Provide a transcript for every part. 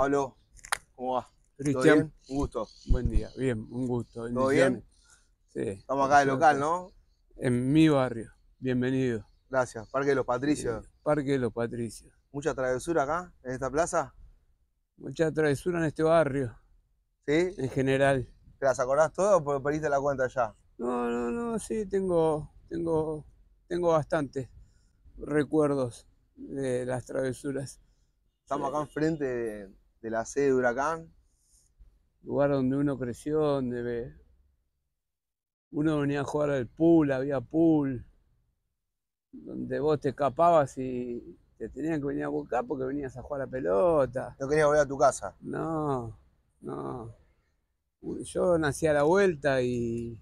Pablo, ¿cómo va? Cristian. Un gusto. Buen día, bien, un gusto. ¿Todo bien? Sí. Estamos acá de local, ¿no? En mi barrio. Bienvenido. Gracias. Parque de los Patricios. Parque de los Patricios. ¿Mucha travesura acá, en esta plaza? Mucha travesura en este barrio. ¿Sí? En general. ¿Te las acordás todas o perdiste la cuenta ya? No, no, no, sí, tengo, tengo, tengo bastantes recuerdos de las travesuras. Estamos acá enfrente de, de la sede de Huracán. Lugar donde uno creció, donde uno venía a jugar al pool, había pool, donde vos te escapabas y te tenían que venir a buscar porque venías a jugar a pelota. ¿No querías volver a tu casa? No, no. Yo nací a la vuelta y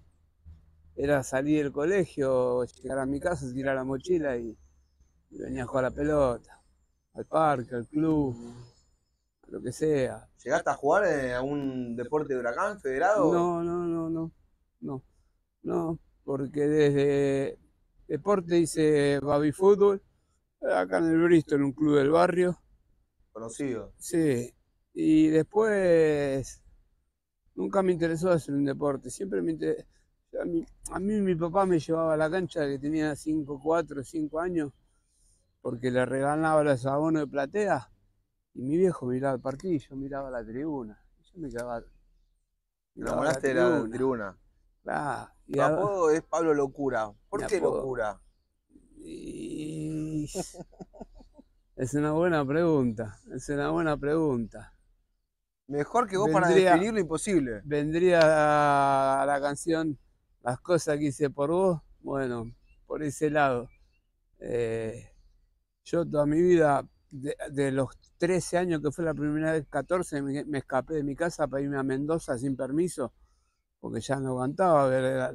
era salir del colegio, llegar a mi casa, tirar la mochila y, y venía a jugar a la pelota, al parque, al club lo que sea. ¿Llegaste a jugar a un deporte de huracán federado? No, no, no, no, no, no, porque desde deporte hice baby fútbol, acá en el Bristol, un club del barrio. Conocido. Sí, y después nunca me interesó hacer un deporte, siempre me a, mí, a mí, mi papá me llevaba a la cancha que tenía 5, 4, 5 años, porque le regalaba los abonos de platea y mi viejo miraba el partido yo miraba la tribuna. Yo me quedaba. Enamoraste de la tribuna. Claro. Y es Pablo Locura. ¿Por qué Locura? es una buena pregunta. Es una buena pregunta. Mejor que vos para definir lo imposible. Vendría a la canción Las cosas que hice por vos. Bueno, por ese lado. Eh, yo toda mi vida de, los 13 años que fue la primera vez, 14, me, escapé de mi casa para irme a Mendoza sin permiso, porque ya no aguantaba verdad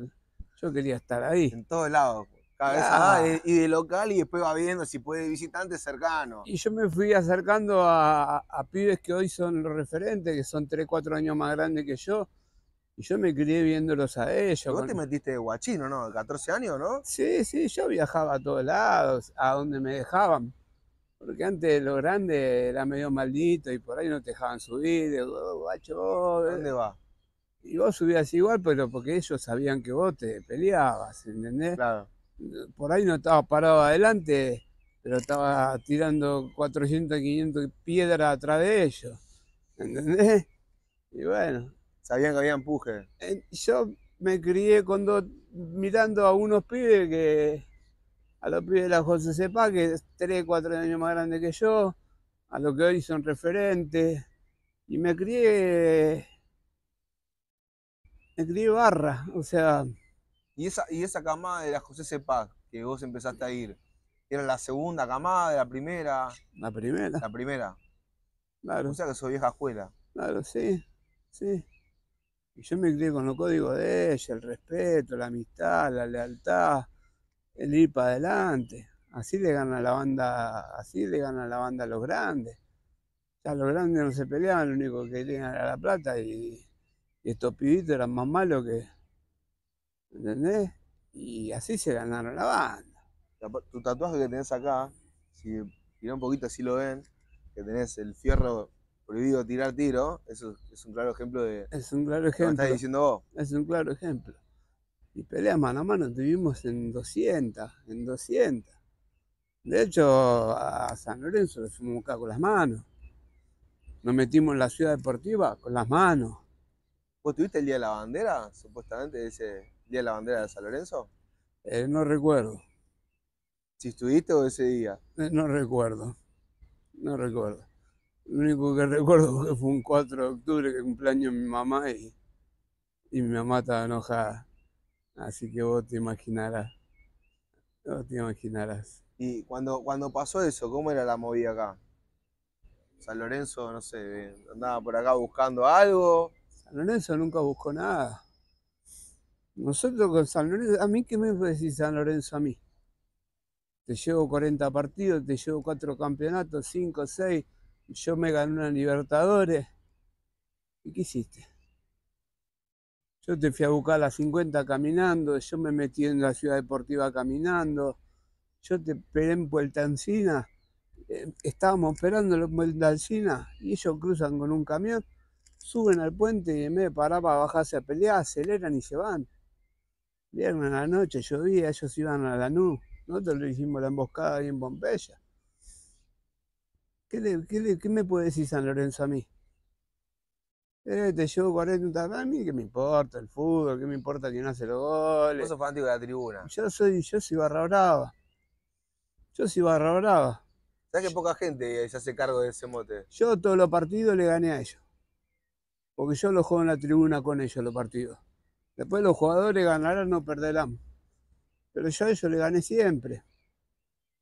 yo quería estar ahí. En todos lados, cabeza ah. eh, y de local y después va viendo si puede visitantes cercanos. Y yo me fui acercando a, a, pibes que hoy son referentes, que son 3, 4 años más grandes que yo. Y yo me crié viéndolos a ellos. ¿Vos te metiste de guachino, no? ¿14 años, no? Sí, sí, yo viajaba a todos lados, a donde me dejaban porque antes los grandes era medio maldito y por ahí no te dejaban subir. Oh, eh". ¿Dónde va? Y vos subías igual, pero porque ellos sabían que vos te peleabas, ¿entendés? Claro. Por ahí no estabas parado adelante, pero estabas tirando 400, 500 piedras atrás de ellos, ¿entendés? Y bueno. Sabían que había empuje. Yo me crié cuando mirando a unos pibes que a los pibes de la José Sepa, que es 3, 4 años más grande que yo, a lo que hoy son referentes. Y me crié. Me crié barra, o sea. Y esa, y esa camada de la José Sepa, que vos empezaste a ir, ¿era la segunda camada, la primera? La primera. La primera. Claro. O sea que soy vieja escuela. Claro, sí, sí. Y yo me crié con los códigos de ella, el respeto, la amistad, la lealtad el ir para adelante. Así le gana la banda, así le gana la banda a los grandes. Ya los grandes no se peleaban, lo único que tenían era la plata y, estos pibitos eran más malos que. ¿Entendés? Y así se ganaron la banda. Tu tatuaje que tenés acá, si mirá un poquito así lo ven, que tenés el fierro prohibido tirar tiro, eso es un claro ejemplo de. Es un claro ejemplo. Lo estás diciendo vos. Es un claro ejemplo y peleas mano a mano tuvimos en 200, en 200. De hecho, a San Lorenzo le fuimos acá con las manos. Nos metimos en la ciudad deportiva con las manos. ¿Vos tuviste el Día de la Bandera, supuestamente, ese Día de la Bandera de San Lorenzo? Eh, no recuerdo. ¿Si estuviste o ese día? Eh, no recuerdo, no recuerdo. Lo único que recuerdo fue que fue un 4 de octubre que cumpleaños mi mamá y, y mi mamá estaba enojada. Así que vos te imaginarás. Vos te imaginarás. Y cuando, cuando pasó eso, ¿cómo era la movida acá? San Lorenzo, no sé, andaba por acá buscando algo. San Lorenzo nunca buscó nada. Nosotros con San Lorenzo, a mí qué me fue decir San Lorenzo a mí. Te llevo 40 partidos, te llevo 4 campeonatos, 5, 6, yo me gané una Libertadores. ¿Y qué hiciste? Yo te fui a buscar a las 50 caminando, yo me metí en la ciudad deportiva caminando, yo te esperé en Puerta Encina, eh, estábamos esperando en Puerta Encina y ellos cruzan con un camión, suben al puente y en vez de parar para bajarse a pelear, aceleran y se van. Viernes a la noche, llovía, ellos iban a la NU, Nosotros le hicimos la emboscada ahí en Pompeya. ¿Qué, ¿Qué me puede decir San Lorenzo a mí? Eh, te llevo 40, a mí qué me importa el fútbol, qué me importa quién hace los goles. Vos sos fanático de la tribuna. Yo soy, yo soy barra brava. Yo soy barra brava. ¿Sabes que poca gente eh, se hace cargo de ese mote? Yo todos los partidos le gané a ellos. Porque yo los juego en la tribuna con ellos los partidos. Después los jugadores ganarán, no perderán. Pero yo a ellos le gané siempre.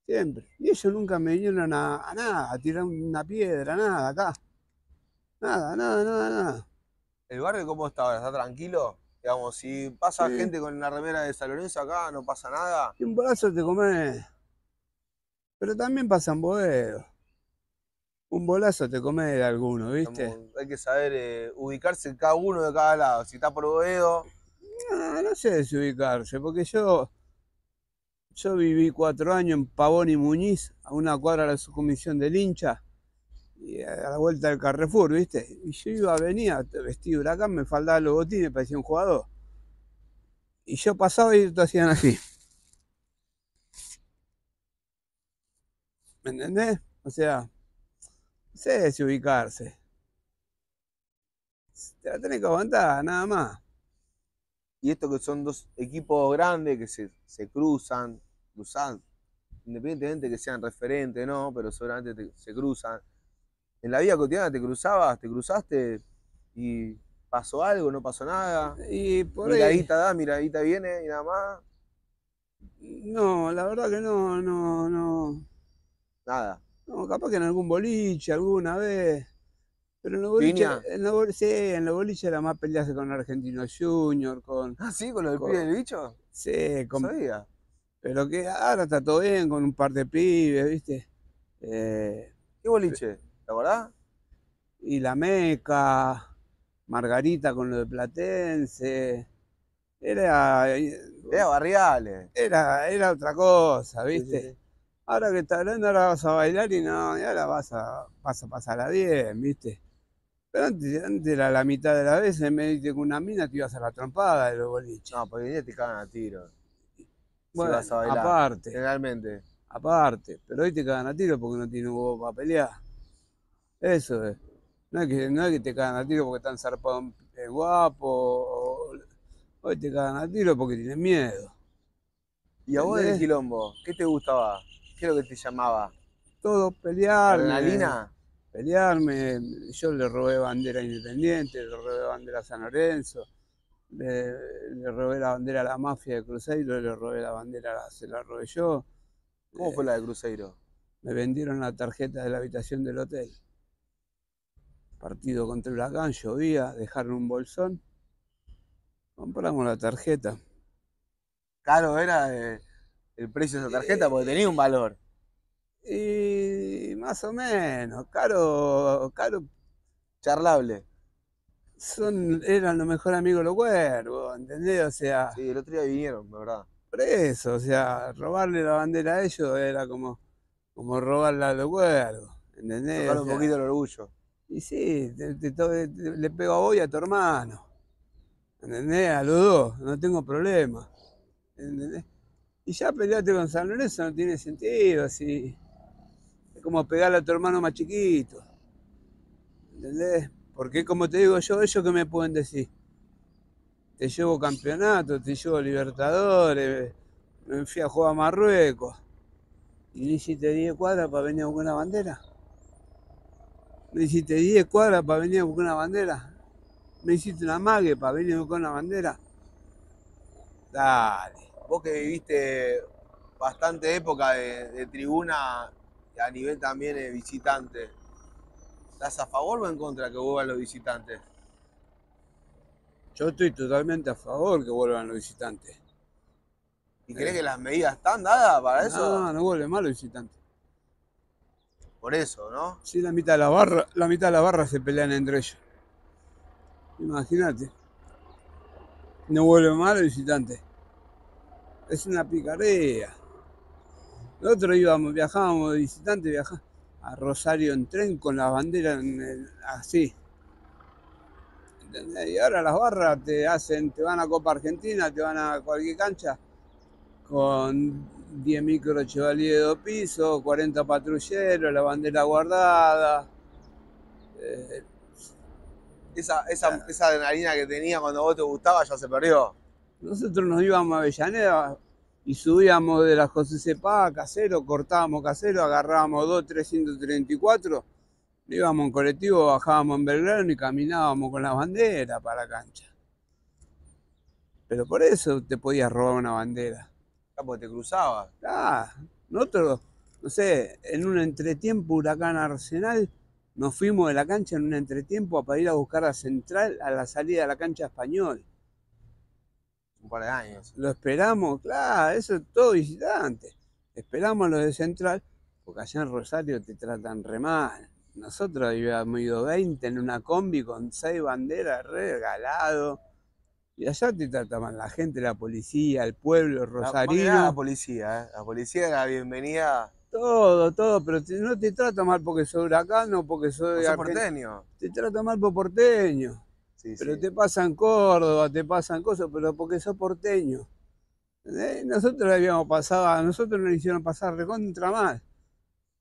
Siempre. Y ellos nunca me vinieron a nada, a tirar una piedra, nada acá. Nada, nada, nada, nada. ¿El barrio cómo está ahora? ¿Está tranquilo? Digamos, si pasa gente con una remera de San Lorenzo acá, no pasa nada. Y un bolazo te come. Pero también pasan bodegos. Un bolazo te come de alguno, ¿viste? hay que saber eh, ubicarse cada uno de cada lado. Si está por bodedo. No, no sé ubicarse, porque yo. Yo viví cuatro años en Pavón y Muñiz, a una cuadra de la subcomisión del hincha y a la vuelta del Carrefour, ¿viste? Y yo iba, venía vestido de huracán, me faltaban los botines, parecía un jugador. Y yo pasaba y te hacían así. ¿Me entendés? O sea, sé desubicarse. Te la tenés que aguantar, nada más. Y esto que son dos equipos grandes que se, cruzan, cruzan, independientemente que sean referentes, no, pero seguramente se cruzan en la vida cotidiana te cruzabas, te cruzaste y pasó algo, no pasó nada. Y por miradita ahí... da, miradita viene y nada más. No, la verdad que no, no, no. Nada. No, capaz que en algún boliche, alguna vez. Pero en los boliches, sí, en los boliches la más peleaste con Argentino Junior, con. Ah, sí, con los Pibes del bicho. Sí, con. Pero que ahora está todo bien con un par de pibes, ¿viste? Eh, ¿Qué boliche? ¿te acordás? Y La Meca, Margarita con lo de Platense. Era. Eh, era barriales. Era, era otra cosa, ¿viste? Ahora que estás hablando, ahora vas a bailar y no, ya la vas a, pasar a a 10 ¿viste? Pero antes, antes era la mitad de las veces, me dijiste con una mina te ibas a la trompada de los boliches. No, porque ya te cagan a tiro. Bueno, aparte. Realmente. Aparte. Pero hoy te cagan a tiro porque no tiene huevo para pelear. Eso es. No es que, te cagan al tiro porque están zarpados guapos, hoy te cagan a tiro porque tienes miedo. ¿Y a vos del quilombo? ¿Qué te gustaba? ¿Qué es lo que te llamaba? Todo, pelearme. ¿Adrenalina? Pelearme. Yo le robé bandera independiente, le robé bandera a San Lorenzo, le, robé la bandera a la mafia de Cruzeiro, le robé la bandera, se la robé yo. ¿Cómo fue eh, la de Cruzeiro? Me vendieron la tarjeta de la habitación del hotel partido contra el Huracán, llovía, dejaron un bolsón, compramos la tarjeta. Caro era eh, el, precio de esa tarjeta porque tenía un valor. Y más o menos, caro, caro, charlable. Son, eran los mejores amigos los cuervos, ¿entendés? O sea. Sí, el otro día vinieron, la verdad. eso, o sea, robarle la bandera a ellos era como, como robarla a los cuervos, ¿entendés? un poquito el orgullo. Y sí, eh, le pego a vos y a tu hermano. ¿Entendés? A los dos, no tengo problema. ¿Entendés? Y ya pelearte con San Lorenzo no tiene sentido, así. Es como pegarle a tu hermano más chiquito. ¿Entendés? Porque como te digo yo, ellos que me pueden decir. Te llevo campeonato, te llevo Libertadores, me fui a jugar a Marruecos. Y si te di cuadra para venir con una bandera me hiciste 10 cuadras para venir a buscar una bandera, me hiciste una mague para venir a buscar una bandera. Dale, vos que viviste bastante época de, tribuna a nivel también de visitante, ¿estás a favor o en contra que vuelvan los visitantes? Yo estoy totalmente a favor que vuelvan los visitantes. ¿Y crees que las medidas están dadas para eso? No, no vuelven más los visitantes por eso, ¿no? Sí, la mitad de la barra, la mitad de la barra se pelean entre ellos. Imagínate. No vuelve mal el visitante. Es una picarea. Nosotros íbamos, viajábamos de visitante, viajábamos a Rosario en tren con las banderas así. Y ahora las barras te hacen, te van a Copa Argentina, te van a cualquier cancha con 10 micro Chevalier de dos pisos, 40 patrulleros, la bandera guardada. Eh, esa, ah. esa, adrenalina que tenía cuando vos te gustaba ya se perdió. Nosotros nos íbamos a Avellaneda y subíamos de la José Cepá casero, cortábamos casero, agarrábamos 2, 334, íbamos en colectivo, bajábamos en Belgrano y caminábamos con la bandera para la cancha. Pero por eso te podías robar una bandera. Capo, te cruzaba. Ah, nosotros, no sé, en un entretiempo Huracán Arsenal, nos fuimos de la cancha en un entretiempo para ir a buscar a Central a la salida de la cancha español. Un par de años. Lo esperamos, claro, eso es todo visitante. Esperamos a los de Central, porque allá en Rosario te tratan re mal. Nosotros habíamos ido 20 en una combi con seis banderas, regalado. Y allá te trata mal la gente, la policía, el pueblo, el rosarino. La, policía, ¿eh? la policía era bienvenida. Todo, todo, pero no te trata mal porque soy huracano, porque soy... porteño. Te trata mal por porteño. pero te pasan Córdoba, te pasan cosas, pero porque sos porteño. ¿Eh? Nosotros habíamos pasado, nosotros nos hicieron pasar recontra mal.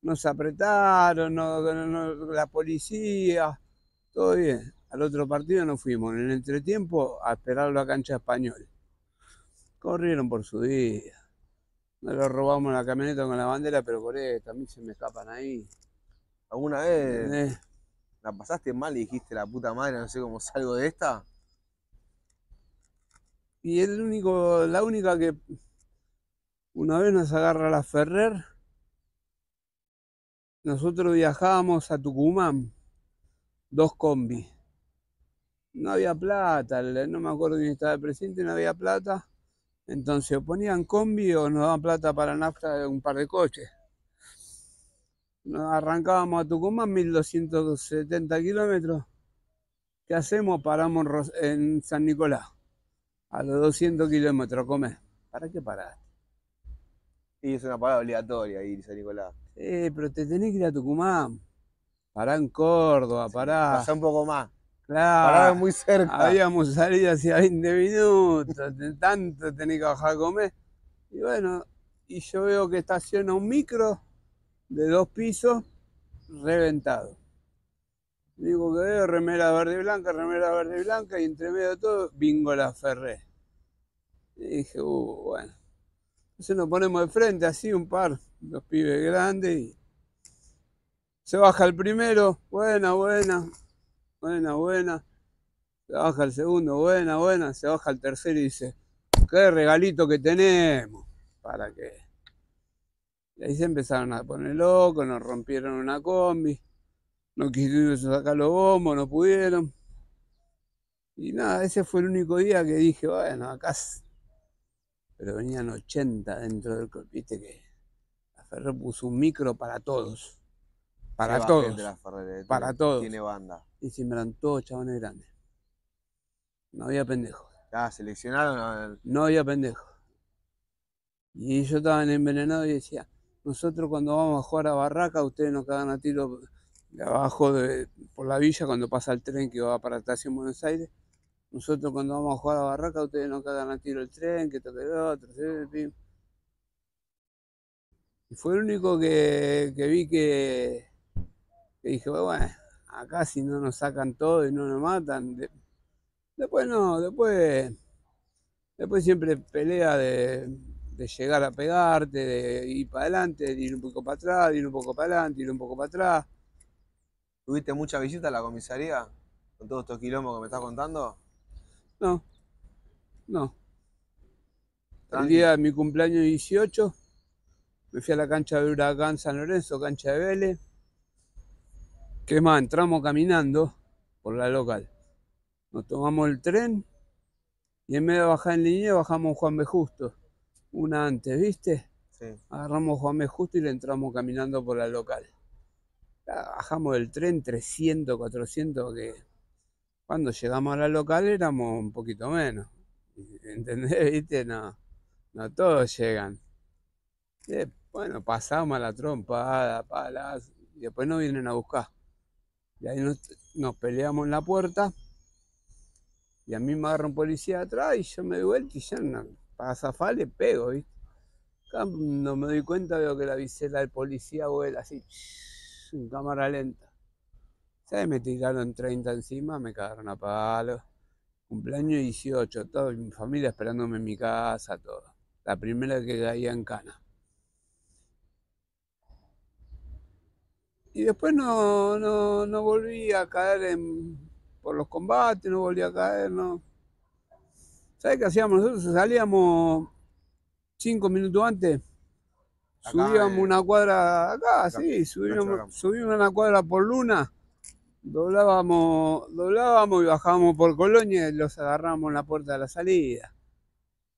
Nos apretaron, la policía, todo bien. Al otro partido nos fuimos en el entretiempo a esperarlo a cancha español. Corrieron por su vida. Nos lo robamos la camioneta con la bandera, pero por a mí se me escapan ahí. ¿Alguna vez eh. la pasaste mal y dijiste la puta madre, no sé cómo salgo de esta? Y el único, la única que una vez nos agarra la Ferrer, nosotros viajábamos a Tucumán, dos combis no había plata, no me acuerdo quién estaba presente no había plata. Entonces ponían combi o nos daban plata para nafta de un par de coches. Nos arrancábamos a Tucumán, 1270 kilómetros. ¿Qué hacemos? Paramos en San Nicolás, a los 200 kilómetros, comer. ¿Para qué paraste? Y es una parada obligatoria ir a San Nicolás. Eh, pero te tenés que ir a Tucumán. Pará en Córdoba, pará. Pasá un poco más. Claro. muy cerca. Habíamos salido hacía 20 minutos, tanto tenía que bajar a comer. Y bueno, y yo veo que estaciona un micro de dos pisos reventado. Digo que veo remera verde y blanca, remera verde y blanca, y entre medio de todo, bingo la ferré. Y dije, uh, bueno. Entonces nos ponemos de frente, así un par, los pibes grandes, y se baja el primero, buena, buena, buena, buena. Se baja el segundo, buena, buena. Se baja el tercero y dice, qué regalito que tenemos. ¿Para qué? Y ahí se empezaron a poner locos, nos rompieron una combi. No quisieron sacar los bombos, no pudieron. Y nada, ese fue el único día que dije, bueno, acá. Pero venían 80 dentro del Viste que la Ferrer puso un micro para todos. Para todos. para todos. Tiene banda y eran todos chabones grandes. No había pendejos. estaba seleccionado. No había pendejos. Y yo estaba envenenado y decía, nosotros cuando vamos a jugar a Barraca, ustedes nos cagan a tiro de abajo de, por la villa cuando pasa el tren que va para Estación Buenos Aires. Nosotros cuando vamos a jugar a Barraca, ustedes nos cagan a tiro el tren, que toque el otro, Y fue el único que, vi que, que dije, bueno, acá si no nos sacan todo y no nos matan. después no, después, después siempre pelea de, llegar a pegarte, de ir para adelante, de ir un poco para atrás, de ir un poco para adelante, de ir un poco para atrás. ¿Tuviste mucha visita a la comisaría con todos estos quilombos que me estás contando? No, no. El día de mi cumpleaños 18 me fui a la cancha de Huracán San Lorenzo, cancha de Vélez que más, entramos caminando por la local. Nos tomamos el tren y en medio de bajar en línea bajamos Juan B. Justo. Una antes, ¿viste? Sí. Agarramos Juan B. Justo y le entramos caminando por la local. Bajamos del tren 300, 400, que cuando llegamos a la local éramos un poquito menos. ¿Entendés? ¿Viste? No, todos llegan. Eh, bueno, pasamos a la trompada, palas, y después no vienen a buscar. Y ahí nos, peleamos en la puerta. Y a mí me agarra un policía atrás y yo me doy vuelta y ya no, para zafar le pego, ¿viste? no me doy cuenta veo que la visera del policía vuela así, en cámara lenta. ¿Sabes? Me tiraron 30 encima, me cagaron a palos. Cumpleaños 18, toda mi familia esperándome en mi casa, todo. La primera que caía en cana. Y después no, no, no volví a caer por los combates, no volví a caer, no. ¿Sabes qué hacíamos nosotros? Salíamos cinco minutos antes, subíamos eh, una cuadra acá, sí, subíamos, subíamos, una cuadra por luna, doblábamos, doblábamos y bajábamos por Colonia y los agarramos en la puerta de la salida.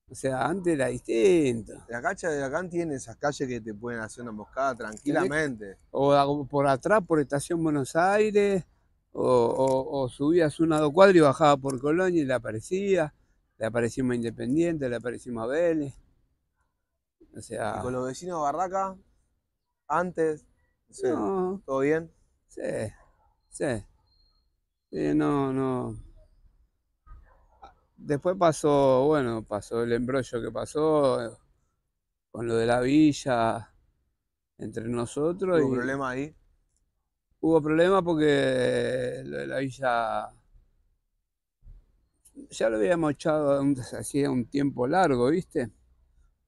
O sea, antes era distinto. La Cacha de acá tiene esas calles que te pueden hacer una emboscada tranquilamente. O por atrás, por Estación Buenos Aires, o, subías una dos cuadras y bajabas por Colonia y le aparecía. Le aparecimos a Independiente, le aparecimos a Vélez. O sea. ¿Y con los vecinos de Barraca? Antes, ¿todo bien? Sí, sí. Sí, no, no después pasó, bueno, pasó el embrollo que pasó con lo de la villa entre nosotros. ¿Hubo problema ahí? Hubo problema porque lo de la villa ya lo habíamos echado hacía un tiempo largo, ¿viste?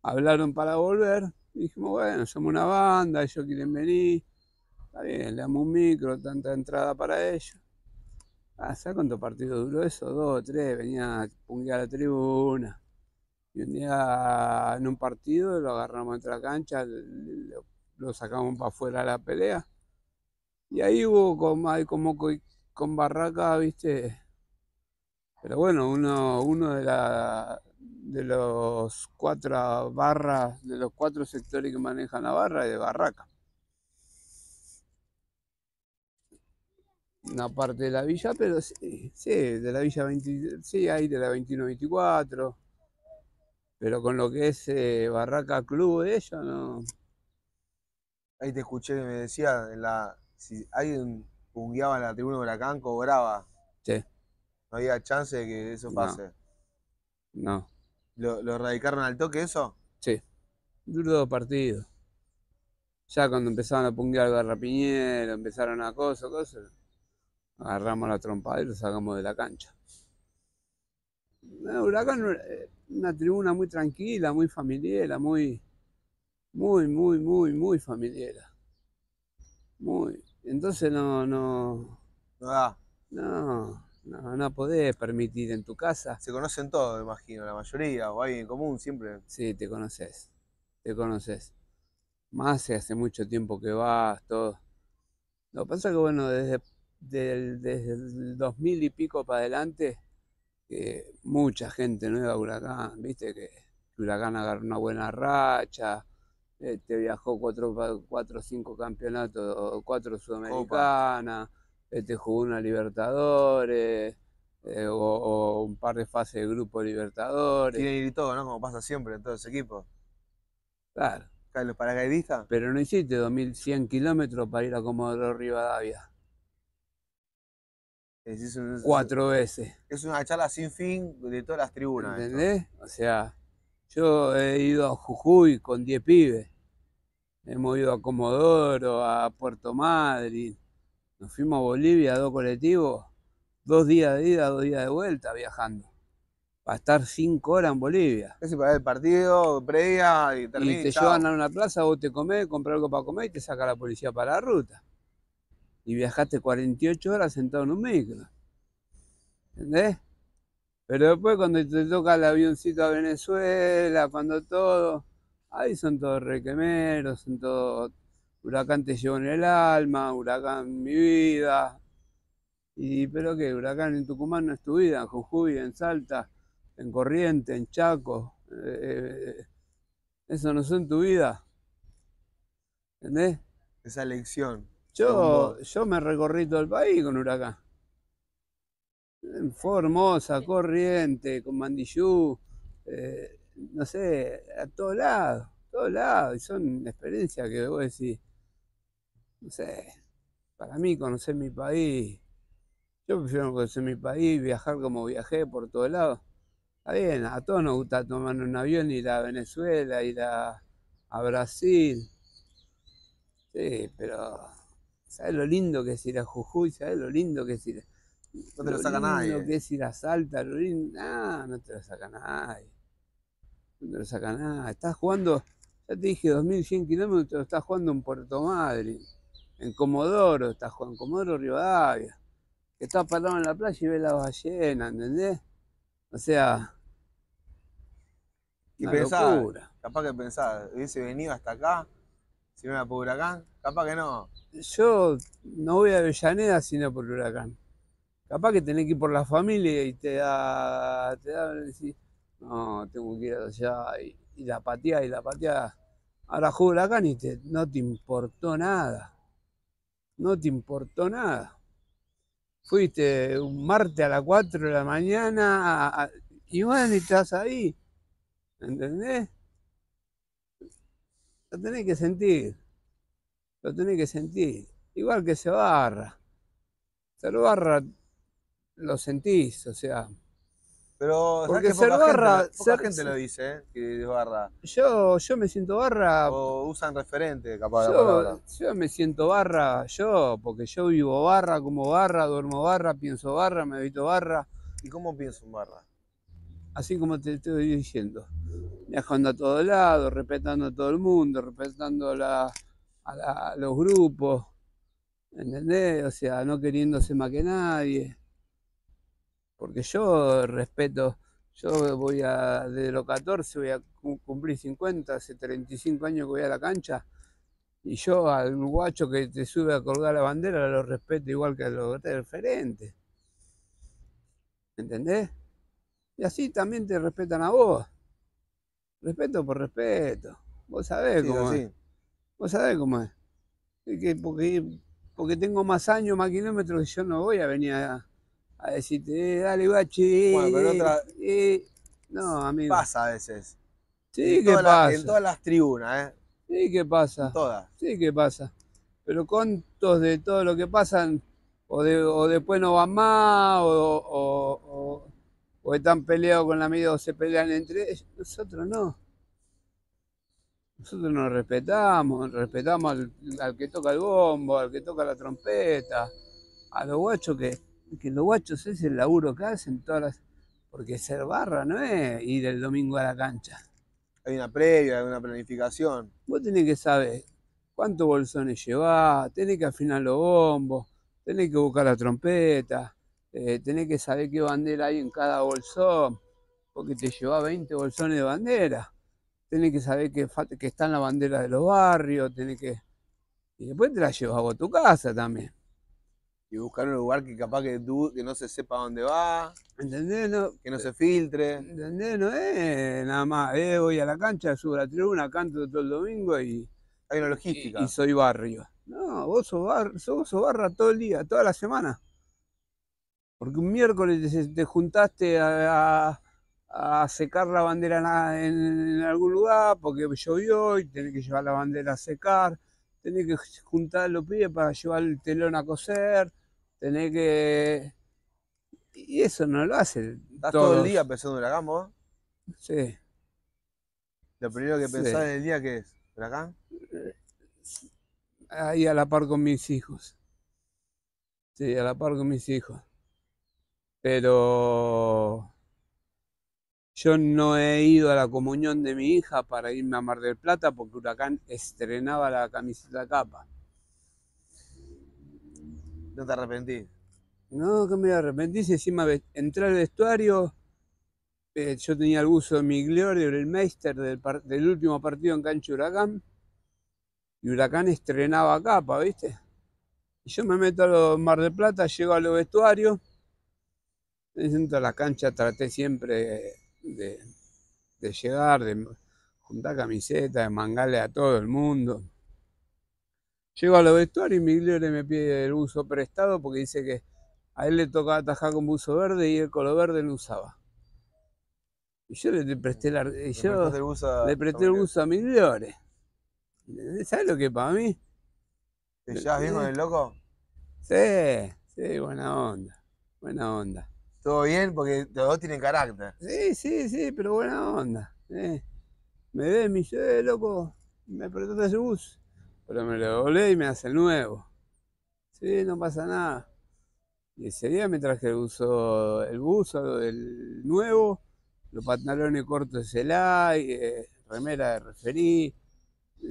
Hablaron para volver, dijimos, bueno, somos una banda, ellos quieren venir, está bien, le damos un micro, tanta entrada para ellos. ¿sabes cuántos partidos duró eso? Dos, tres, venía a punguear a la tribuna. Y un día en un partido lo agarramos entre la cancha, lo, sacamos para afuera a la pelea. Y ahí hubo como, como con barraca, viste. Pero bueno, uno, uno de, de los cuatro barras, de los cuatro sectores que la barra es de barraca. una parte de la villa, pero sí, de la villa 20, hay de la 21-24, pero con lo que es eh, Barraca Club de no. Ahí te escuché que me decía, si alguien pungeaba en la tribuna de Huracán, cobraba. Sí. No había chance de que eso pase. No. ¿Lo, ¿Lo erradicaron al toque eso? Sí. Duró dos partidos. Ya cuando empezaron a punguear Garrapiñero, empezaron a cosas, cosas agarramos la trompada y lo sacamos de la cancha. El huracán, eh, una tribuna muy tranquila, muy familiera, muy, muy, muy, muy, muy familiera. Muy. Entonces no, no. da. No, no, no podés permitir en tu casa. Se conocen todos, imagino, la mayoría, o alguien en común siempre. Sí, te conoces. Te conoces. Más hace mucho tiempo que vas, todo. Lo que pasa es que, bueno, desde desde el 2000 y pico para adelante, mucha gente nueva Huracán, viste que, Huracán agarró una buena racha, este, viajó cuatro, cuatro o cinco campeonatos, cuatro sudamericanas, este, jugó una Libertadores, eh, o, un par de fases de grupo Libertadores. Tiene ir todo, ¿no? Como pasa siempre en todos los equipos. Claro. Los paracaidistas. Pero no hiciste 2100 kilómetros para ir a Comodoro Rivadavia. Eh, cuatro veces. Es una charla sin fin de todas las tribunas. ¿Entendés? O sea, yo he ido a Jujuy con 10 pibes. Hemos ido a Comodoro, a Puerto Madryn. Nos fuimos a Bolivia, dos colectivos, dos días de ida, dos días de vuelta viajando. Para estar cinco horas en Bolivia. Es para el partido, previa y termina. Y te llevan a una plaza, vos te comés, comprar algo para comer y te saca la policía para la ruta y viajaste 48 horas sentado en un micro. ¿Entendés? Pero después cuando te toca el avioncito a Venezuela, cuando todo, ahí son todos requemeros, son todos, huracán te llevo en el alma, huracán mi vida. Y pero qué, huracán en Tucumán no es tu vida, en Jujuy, en Salta, en Corriente, en Chaco. Eh, eh, eh, eso no son tu vida. ¿Entendés? Esa lección. Yo, me recorrí todo el país con huracán. En Formosa, Corriente, con Mandillú, eh, no sé, a todos lados, todos lados. Y son experiencias que debo decir. no sé, para mí conocer mi país, yo prefiero conocer mi país, viajar como viajé por todos lados. Está bien, a todos nos gusta tomar un avión, y ir a Venezuela, ir a, a Brasil. Sí, pero ¿Sabes lo lindo que es ir a Jujuy? ¿Sabes lo lindo que es ir a... No te lo, saca nadie. Salta, no te lo saca nadie. No te lo saca nadie. Estás jugando, ya te dije, 2.100 kilómetros, estás jugando en Puerto Madryn, en Comodoro, estás jugando en Comodoro Rivadavia. Que estás parado en la playa y ves la ballena, ¿entendés? O sea, y pensaba, capaz que pensaba, hubiese venido hasta acá, si no era por huracán? Capaz que no. Yo no voy a Avellaneda sino por huracán. Capaz que tenés que ir por la familia y te da, te da, no, tengo que ir allá y, la pateás y la pateás. Ahora jugó huracán y te, no te importó nada. No te importó nada. Fuiste un martes a las 4 de la mañana y y estás ahí. ¿Entendés? Lo tenés que sentir. Lo tenés que sentir. Igual que se barra. Se barra, lo sentís, o sea. Pero porque se barra. Gente, gente lo dice, ¿eh? que barra. Yo, yo me siento barra. O usan referente, capaz. Yo, la yo me siento barra, yo, porque yo vivo barra, como barra, duermo barra, pienso barra, me evito barra. ¿Y cómo pienso barra? así como te estoy diciendo, viajando a todos lados, respetando a todo el mundo, respetando a, los grupos, ¿entendés? O sea, no queriéndose más que nadie. Porque yo respeto, yo voy a, desde los 14 voy a cumplir 50, hace 35 años que voy a la cancha, y yo al guacho que te sube a colgar la bandera lo respeto igual que a los referentes. ¿Entendés? Y así también te respetan a vos. Respeto por respeto. Vos sabés cómo es. Vos sabés cómo es. porque, tengo más años, más kilómetros, yo no voy a venir a, decirte, eh, dale, guachi. Bueno, eh, eh". no, amigo. Pasa a veces. Sí, que pasa. en todas las tribunas, ¿eh? Sí, que pasa. todas. Sí, que pasa. Pero contos de todo lo que pasan, o, o después no va más, o o están peleados con la o se pelean entre ellos. Nosotros no. Nosotros nos respetamos, respetamos al, que toca el bombo, al que toca la trompeta, a los guachos que, que los guachos es el laburo que hacen todas las. Porque ser barra no es ir el domingo a la cancha. Hay una previa, hay una planificación. Vos tenés que saber cuántos bolsones llevás, tenés que afinar los bombos, tenés que buscar la trompeta, eh, tenés que saber qué bandera hay en cada bolsón, porque te lleva 20 bolsones de bandera. Tenés que saber que, que están las banderas de los barrios, tenés que... Y después te las llevas a tu casa también. Y buscar un lugar que capaz que, que no se sepa dónde va. ¿Entendés? que no se filtre. ¿Entendés? No nada más. Eh, voy a la cancha, subo a la tribuna, canto todo el domingo y... Hay una logística. Y, soy barrio. No, vos sos, bar, barra todo el día, toda la semana. Porque un miércoles te juntaste a, secar la bandera en, algún lugar porque llovió y tenés que llevar la bandera a secar, tenés que juntar los pies para llevar el telón a coser, tenés que... Y eso no lo hace. Estás todo el día pensando en huracán vos? Sí. Lo primero que pensás en el día que es, huracán. Eh, ahí a la par con mis hijos. Sí, a la par con mis hijos pero yo no he ido a la comunión de mi hija para irme a Mar del Plata porque Huracán estrenaba la camiseta capa. ¿No te arrepentí? No, que me arrepentí. Si encima entré al vestuario, eh, yo tenía el uso de mi gloria, el Meister del, último partido en cancha Huracán. Y Huracán estrenaba capa, ¿viste? Y yo me meto a Mar del Plata, llego a los en de la cancha traté siempre de, llegar, de juntar camisetas, de mangarle a todo el mundo. Llego a los vestuarios y Migliore me pide el uso prestado porque dice que a él le tocaba atajar con buzo verde y el color verde lo usaba. Y yo le presté, el buzo a, le presté el Migliore. ¿Sabes lo que para mí? ¿Te llevas bien con el loco? Sí, sí, buena onda, buena onda todo bien, porque los dos tienen carácter. Sí, sí, sí, pero buena onda. Eh. Me ve, me eh, loco, me apretaste ese bus. Pero me lo doblé y me hace el nuevo. Sí, no pasa nada. Y ese día me traje el bus, el buzo, nuevo, los pantalones cortos de Celay, eh, remera de referí.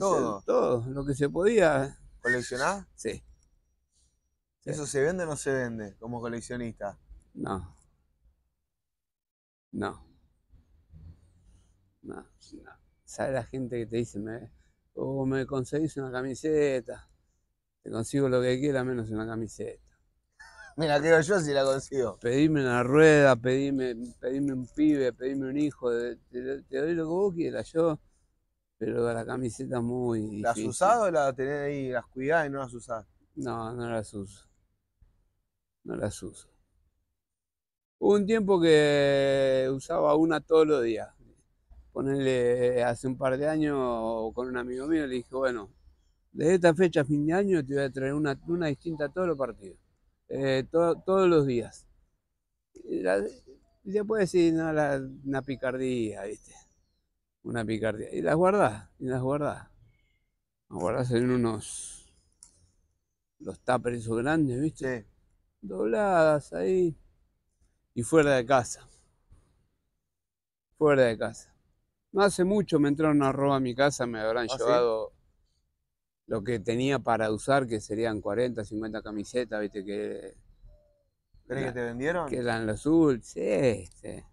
Todo. todo, lo que se podía. coleccionar Sí. ¿Eso se vende o no se vende como coleccionista? No. No. No, no. ¿Sabe la gente que te dice, me, oh, me conseguís una camiseta? Te consigo lo que quieras, menos una camiseta. Mira, quiero yo si la consigo. Pedime una rueda, pedime, un pibe, pedime un hijo, te, doy lo que vos quieras. Yo pero la camiseta muy. ¿Las has usado o las tenés ahí, las cuidás y no las usás? No, no las uso. No las uso. Hubo un tiempo que usaba una todos los días. Ponerle hace un par de años con un amigo mío, le dije, bueno, desde esta fecha fin de año te voy a traer una, distinta a todos los partidos. Eh, todos los días. ya puede decir, una picardía, ¿viste? Una picardía. Y las guardas y las guardas Las guardas en unos. los tapers grandes, ¿viste? Dobladas ahí y fuera de casa. Fuera de casa. No hace mucho me entraron a mi casa, me habrán ¿Ah, llevado lo que tenía para usar, que serían 40, 50 camisetas, viste que... ¿Crees que te vendieron? Que eran los ults, este.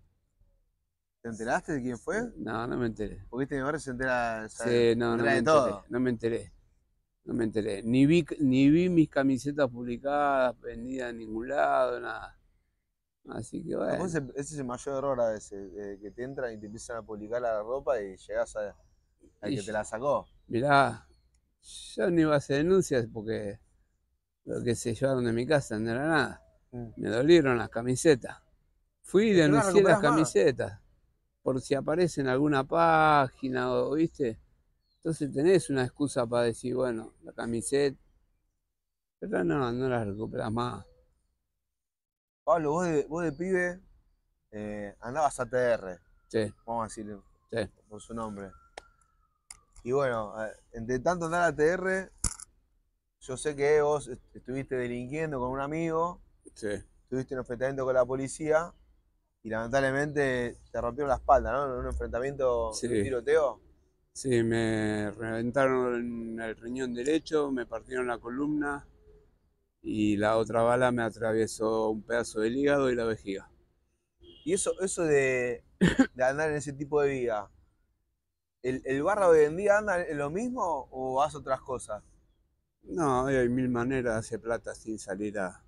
¿Te enteraste de quién fue? No, no me enteré. Porque este barrio se entera, no, no de todo. Enteré, no me enteré. No me enteré. Ni vi, ni vi mis camisetas publicadas, vendidas en ningún lado, nada. Así que bueno. ese es el mayor error a veces, eh, que te entran y te empiezan a publicar la ropa y llegás a, que te la sacó. Mirá, yo ni iba a hacer denuncias porque lo que se llevaron de mi casa no era nada. Mm. Me dolieron las camisetas. Fui y denuncié las camisetas. Por si aparece en alguna página, o, ¿viste? Entonces tenés una excusa para decir, bueno, la camiseta. Pero no, no las recuperas más. Pablo, vos de, pibe eh, andabas a TR. Sí. Vamos a decirle por su nombre. Y bueno, eh, entre tanto andar a TR, yo sé que vos estuviste delinquiendo con un amigo. Sí. en un enfrentamiento con la policía y lamentablemente te rompieron la espalda, ¿no? En un enfrentamiento, de un tiroteo. Sí, me reventaron el riñón derecho, me partieron la columna, y la otra bala me atravesó un pedazo del hígado y la vejiga. Y eso, eso de, andar en ese tipo de vida, ¿el, barro barra hoy en día anda lo mismo o hace otras cosas? No, hay mil maneras de hacer plata sin salir a,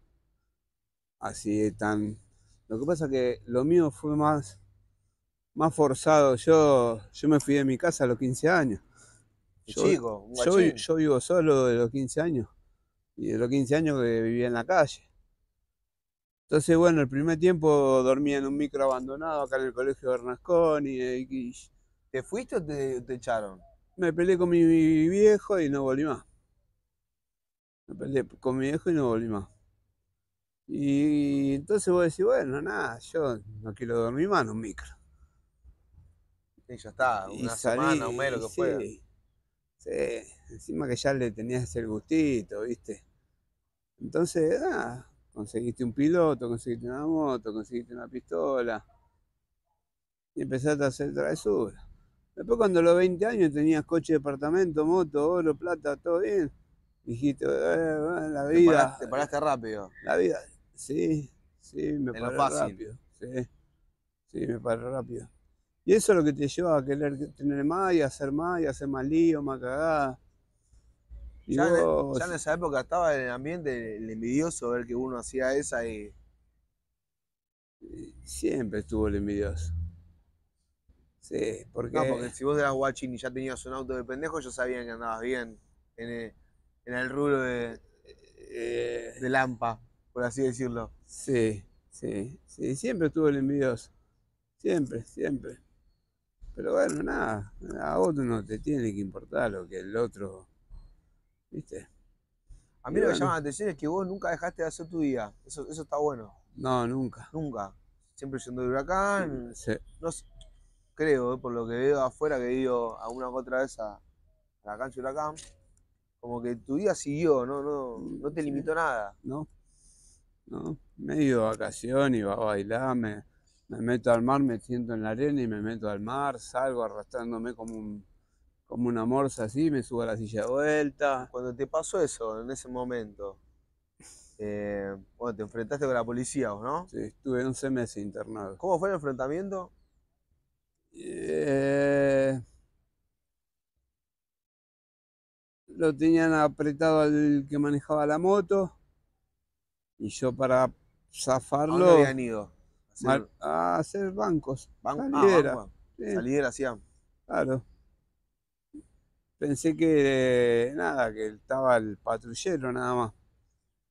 así tan... Lo que pasa es que lo mío fue más, más forzado. Yo, yo me fui de mi casa a los 15 años. Yo, Chico, yo, vivo solo de los 15 años y de los 15 años que vivía en la calle. Entonces, bueno, el primer tiempo dormía en un micro abandonado acá en el colegio de Bernasconi. ¿Te fuiste o te, echaron? Me peleé con mi, viejo y no volví más. Me peleé con mi viejo y no volví más. Y entonces vos decís, bueno, nada, yo no quiero dormir más en un micro. Y ya está, una semana, un mes, lo que fue. Sí, encima que ya le tenías el gustito, ¿viste? Entonces, ah, conseguiste un piloto, conseguiste una moto, conseguiste una pistola. Y empezaste a hacer travesuras. Después cuando a los 20 años tenías coche, departamento, moto, oro, plata, todo bien. Dijiste, eh, la vida... Te paraste, rápido. La vida, sí, sí, me paré rápido. Sí, sí, me paré rápido. Y eso es lo que te lleva a querer tener más y hacer más y hacer más lío, más cagada. E-, ya, en, esa época estaba en el ambiente el envidioso, ver que uno hacía esa y. Siempre estuvo el envidioso. Sí, porque. No, porque si vos eras guachín y ya tenías un auto de pendejo, yo sabía que andabas bien en el, rubro de, eh. de Lampa, por así decirlo. Sí, sí, sí, siempre estuvo el envidioso. Siempre, siempre. Pero bueno, nada, a vos no te tiene que importar lo que el otro, ¿viste? A mí lo que llama la atención es que vos nunca dejaste de hacer tu vida. eso, eso está bueno. No, nunca. Nunca. Siempre siendo de huracán. No creo, eh, por lo que veo afuera, que he ido alguna otra vez a, la cancha huracán, como que tu vida siguió, no, no, te limitó nada. No, no. Me dio vacaciones de vacaciones, iba a bailarme me meto al mar, me siento en la arena y me meto al mar, salgo arrastrándome como como una morsa así, me subo a la silla de vuelta. Cuando te pasó eso, en ese momento, eh, bueno, te enfrentaste con la policía, ¿no? Sí, estuve 11 meses internado. ¿Cómo fue el enfrentamiento? Eh, lo tenían apretado al que manejaba la moto y yo para zafarlo... ido? a ah, hacer bancos. Ban salidera. Ah, Claro. Pensé que nada, que estaba el patrullero nada más.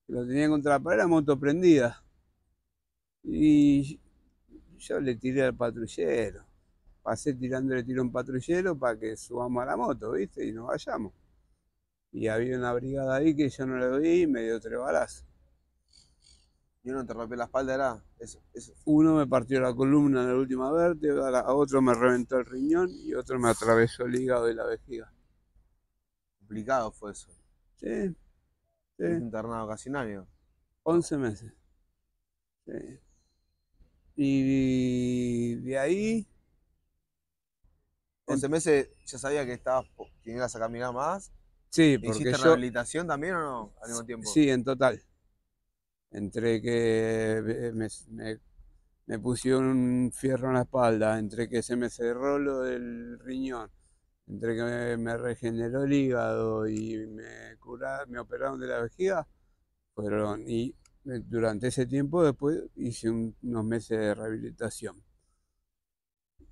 Lo tenía contra la pared, la moto prendida. Y yo le tiré al patrullero. Pasé tirándole tiro a un patrullero para que subamos a la moto, ¿viste? Y nos vayamos. Y había una brigada ahí que yo no le vi y me dio tres balazos y uno te rompió la espalda, era eso, Uno me partió la columna en la última vértebra, a otro me reventó el riñón y otro me atravesó el hígado y la vejiga. Complicado fue eso. Sí. sí. internado casi un 11 meses. Sí. Y de ahí. 11 meses ya sabía que estabas que ibas a caminar más. Sí, porque ¿Hiciste rehabilitación también o no al mismo tiempo? Sí, en total entre que eh, me, pusieron un fierro en la espalda, entre que se me cerró lo del riñón, entre que me, regeneró el hígado y me, curaron, me operaron de la vejiga, fueron, y eh, durante ese tiempo después hice unos meses de rehabilitación.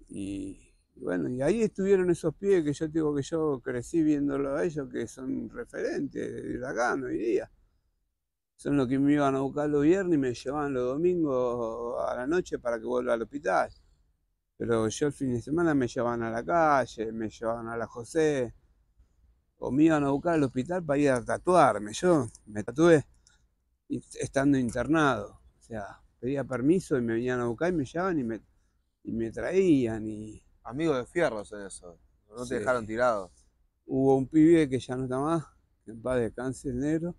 Y, bueno, y ahí estuvieron esos pies que yo digo que yo crecí viéndolo a ellos, que son referentes de acá, hoy día son los que me iban a buscar los viernes y me llevaban los domingos a la noche para que vuelva al hospital. Pero yo el fin de semana me llevaban a la calle, me llevaban a la José, o me iban a buscar al hospital para ir a tatuarme. Yo me tatué estando internado. O sea, pedía permiso y me venían a buscar y me llevaban y me, traían. Y... Amigos de fierros en eso, no te dejaron tirado. Hubo un pibe que ya no está más, en paz descanse el negro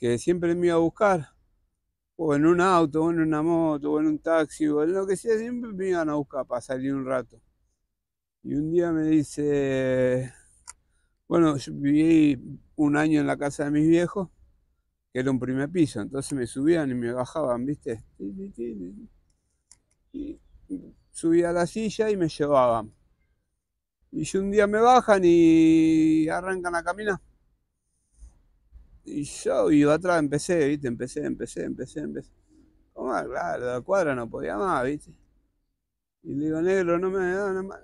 que siempre me iba a buscar, o en un auto, o en una moto, o en un taxi, o en lo que sea, siempre me iban a buscar para salir un rato. Y un día me dice, bueno, yo viví un año en la casa de mis viejos, que era un primer piso, entonces me subían y me bajaban, ¿viste? Y subía a la silla y me llevaban. Y un día me bajan y arrancan a caminar. Y yo iba atrás, empecé, ¿viste? Empecé, empecé, empecé, empecé. Como, claro, la cuadra no podía más, ¿viste? Y le digo, negro, no me da nada más.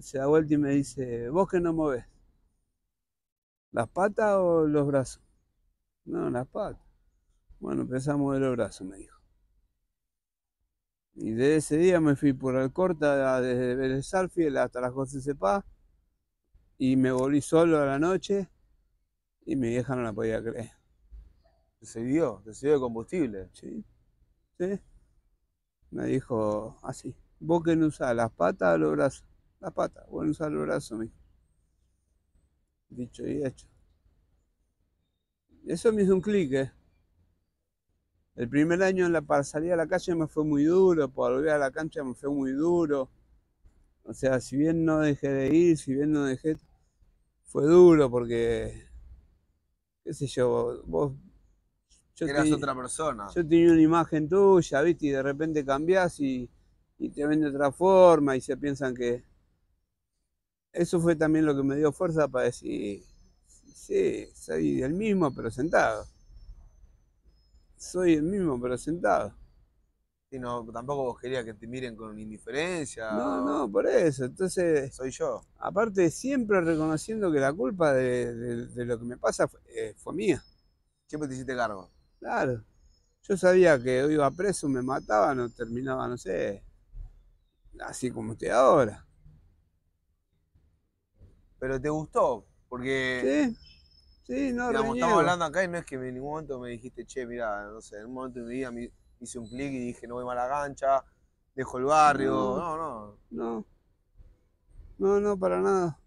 se da vuelta y me dice, ¿vos que no movés? ¿Las patas o los brazos? No, las patas. Bueno, a mover los brazos, me dijo. Y de ese día me fui por el corta, desde Belezarfiel hasta las José Cepá, y me volví solo a la noche y mi vieja no la podía creer. se sirvió? ¿Te de combustible? Sí. Sí. Me dijo así. ¿Vos que no usás? ¿Las patas o los brazos? Las patas. Vos no usás los brazos, Dicho y hecho. Eso me hizo un clic, ¿eh? El primer año en la, para salir a la calle me fue muy duro, para volver a la cancha me fue muy duro. O sea, si bien no dejé de ir, si bien no dejé, fue duro porque qué sé yo, vos... Yo Eras otra persona. Yo tenía una imagen tuya, viste, y de repente cambiás y te ven de otra forma y se piensan que... Eso fue también lo que me dio fuerza para decir, sí, soy el mismo pero sentado. Soy el mismo pero sentado tampoco vos querías que te miren con indiferencia. No, no, por eso. Entonces. Soy yo. Aparte, siempre reconociendo que la culpa de, lo que me pasa eh, fue, mía. Siempre te hiciste cargo. Claro. Yo sabía que hoy iba preso, me mataban o terminaba, no sé, así como usted ahora. Pero te gustó, porque. Sí. Sí, no, estamos hablando acá y no es que en ningún momento me dijiste, che, mira, no sé, en un momento me mi vida hice un clic y dije, no voy más a la gancha, dejo el barrio, no, no. No, no, no, para nada.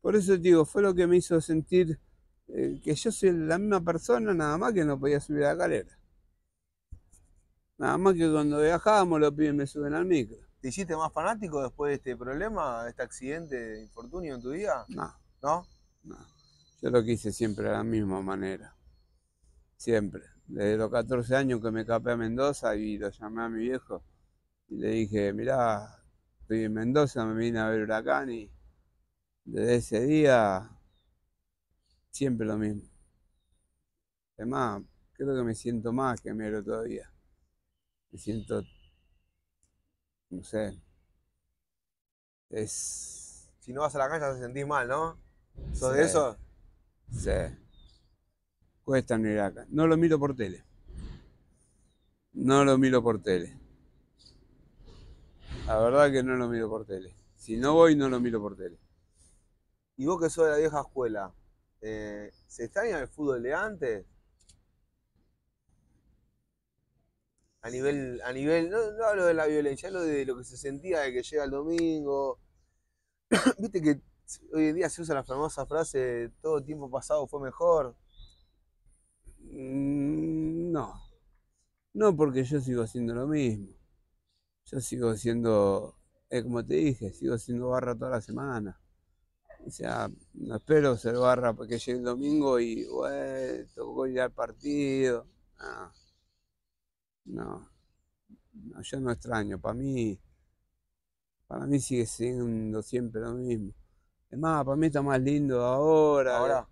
Por eso te digo, fue lo que me hizo sentir eh, que yo soy la misma persona, nada más que no podía subir a la calera. Nada más que cuando viajábamos los pibes me suben al micro. ¿Te hiciste más fanático después de este problema, de este accidente, infortunio en tu vida? No. ¿No? No. Yo lo quise siempre de la misma manera. Siempre desde los 14 años que me escapé a Mendoza y lo llamé a mi viejo y le dije, mirá, estoy en Mendoza, me vine a ver huracán y desde ese día siempre lo mismo. Además, creo que me siento más que mero todavía. Me siento, no sé, es... Si no vas a la calle te sentís mal, ¿no? ¿Sos de eso? Sí. No lo miro por tele. No lo miro por tele. La verdad que no lo miro por tele. Si no voy, no lo miro por tele. Y vos que sos de la vieja escuela, eh, ¿se extraña el fútbol de antes? A nivel, a nivel, no, no, hablo de la violencia, hablo de lo que se sentía de que llega el domingo. Viste que hoy en día se usa la famosa frase, todo tiempo pasado fue mejor. Mm, no, no porque yo sigo haciendo lo mismo. Yo sigo siendo, eh, como te dije, sigo siendo barra toda la semana. O sea, no espero ser barra porque llegue el domingo y, bueno, tocó ir al partido. No. no, no, yo no extraño. Para mí, para mí sigue siendo siempre lo mismo. Es más, para mí está más lindo ahora. Ahora.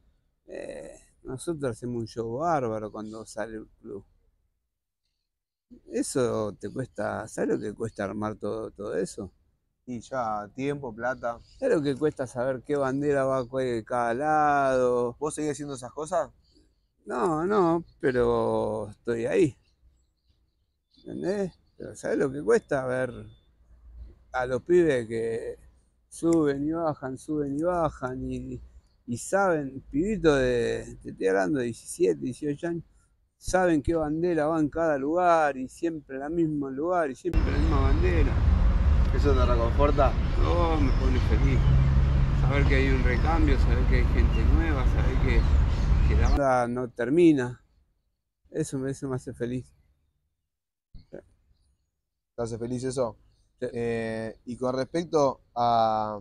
Eh, nosotros hacemos un show bárbaro cuando sale el club. Eso te cuesta, ¿sabes lo que cuesta armar todo, todo eso? Y ya, tiempo, plata. ¿Sabes lo que cuesta saber qué bandera va a caer de cada lado? ¿Vos seguís haciendo esas cosas? No, no, pero estoy ahí. ¿Entendés? Pero ¿sabes lo que cuesta ver a los pibes que suben y bajan, suben y bajan y y saben, pibito de, te estoy hablando de 17, 18 años, saben qué bandera va en cada lugar y siempre en el mismo lugar y siempre la misma bandera. ¿Eso te reconforta? No, me pone feliz. Saber que hay un recambio, saber que hay gente nueva, saber que, la banda no termina. Eso me, eso me hace feliz. ¿Te hace feliz eso? Eh, y con respecto a,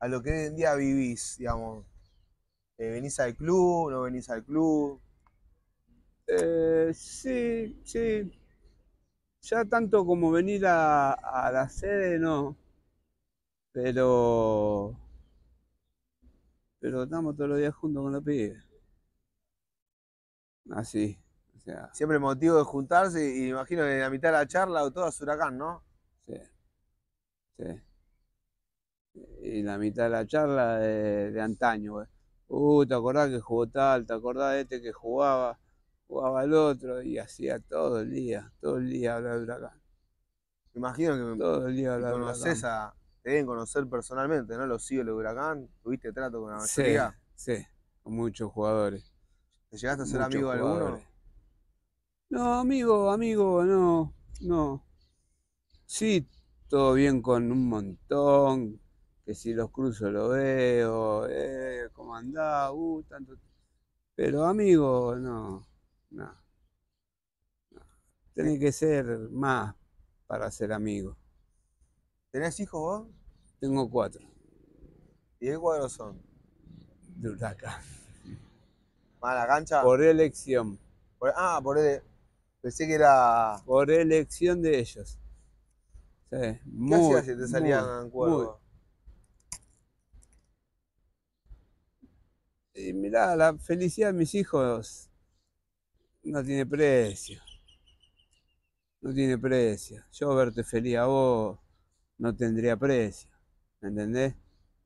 a lo que hoy en día vivís, digamos. Eh, ¿Venís al club? ¿No venís al club? Eh, sí, sí. Ya tanto como venir a, la sede, no. Pero. Pero estamos todos los días juntos con la pibes. Así. O sea. Siempre motivo de juntarse y imagino en la mitad de la charla o todo es huracán, ¿no? Sí. Sí y la mitad de la charla de, antaño, güey. Pues. Uh, ¿te acordás que jugó tal? ¿Te acordás de este que jugaba? Jugaba el otro y hacía todo el día, todo el día hablar de huracán. imagino que todo el día hablar de Te deben conocer personalmente, ¿no? Los ídolos de huracán. ¿Tuviste trato con la mayoría? Sí, sí, con muchos jugadores. ¿Te llegaste a ser amigo de alguno? No, amigo, amigo, no, no. Sí, todo bien con un montón, que si los cruzo lo veo, eh, cómo andá, uh, tanto. Pero amigo, no, no, Tenés que ser más para ser amigo. ¿Tenés hijos vos? Tengo cuatro. ¿Y de cuáles son? De a ¿Mala cancha? Por elección. ah, por el Pensé que era. Por elección de ellos. Sí, muy, si te salían muy, mirá, la felicidad de mis hijos no tiene precio. No tiene precio. Yo verte feliz a vos no tendría precio. ¿me ¿Entendés?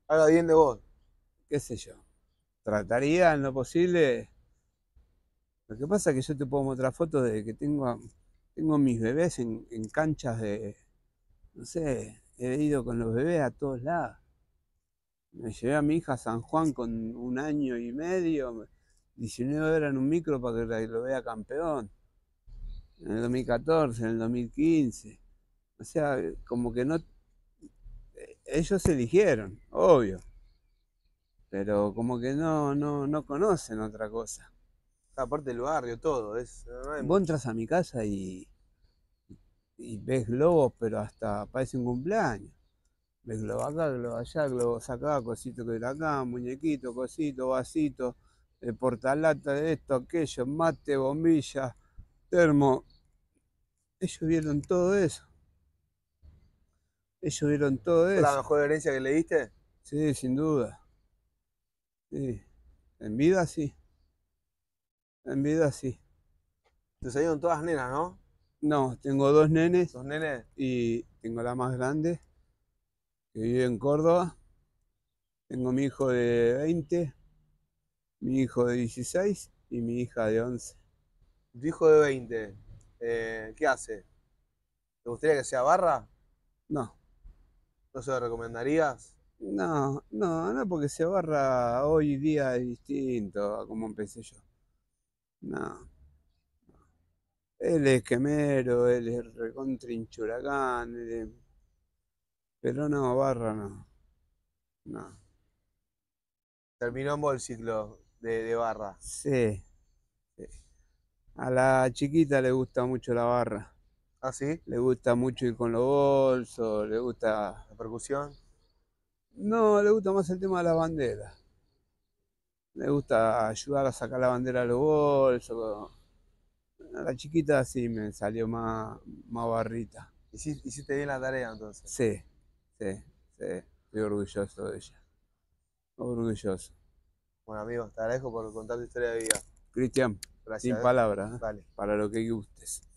Haga bien de vos. ¿Qué sé yo? Trataría en lo posible. Lo que pasa es que yo te puedo mostrar fotos de que tengo, tengo mis bebés en, en canchas de. No sé, he ido con los bebés a todos lados. Me llevé a mi hija a San Juan con un año y medio, 19 horas en un micro para que lo vea campeón. En el 2014, en el 2015. O sea, como que no... Eh, ellos eligieron, obvio. Pero como que no, no, no conocen otra cosa. Aparte el barrio, todo. Es... Vos entras a mi casa y, y ves globos, pero hasta parece un cumpleaños le globo acá, globo allá, lo sacaba cosito que era acá, muñequito, cosito, vasito, eh, portalata, de esto, aquello, mate, bombilla, termo. Ellos vieron todo eso. Ellos vieron todo eso. ¿La mejor herencia que le diste? Sí, sin duda. Sí. En vida sí. En vida sí. Te salieron todas nenas, ¿no? No, tengo dos nenes. ¿Dos nenes? Y tengo la más grande que vive en Córdoba. Tengo mi hijo de 20, mi hijo de 16 y mi hija de 11. Tu hijo de 20, eh, ¿qué hace? ¿Te gustaría que sea barra? No. ¿No se lo recomendarías? No, no, no, porque se barra hoy día es distinto a como empecé yo. No. Él es quemero, él es recontrinchuracán, él es pero no, barra no. No. Terminó en el ciclo de, barra. Sí. A la chiquita le gusta mucho la barra. ¿Ah, sí? Le gusta mucho ir con los bolsos, le gusta... ¿La percusión? No, le gusta más el tema de las banderas. Le gusta ayudar a sacar la bandera a los bolsos. A la chiquita sí me salió más, más barrita. ¿Hiciste bien la tarea entonces? Sí. Sí, sí, estoy orgulloso de ella. Orgulloso. Bueno, amigo, te agradezco por contar tu historia de vida. Cristian, sin ¿eh? palabras. ¿eh? Para lo que gustes.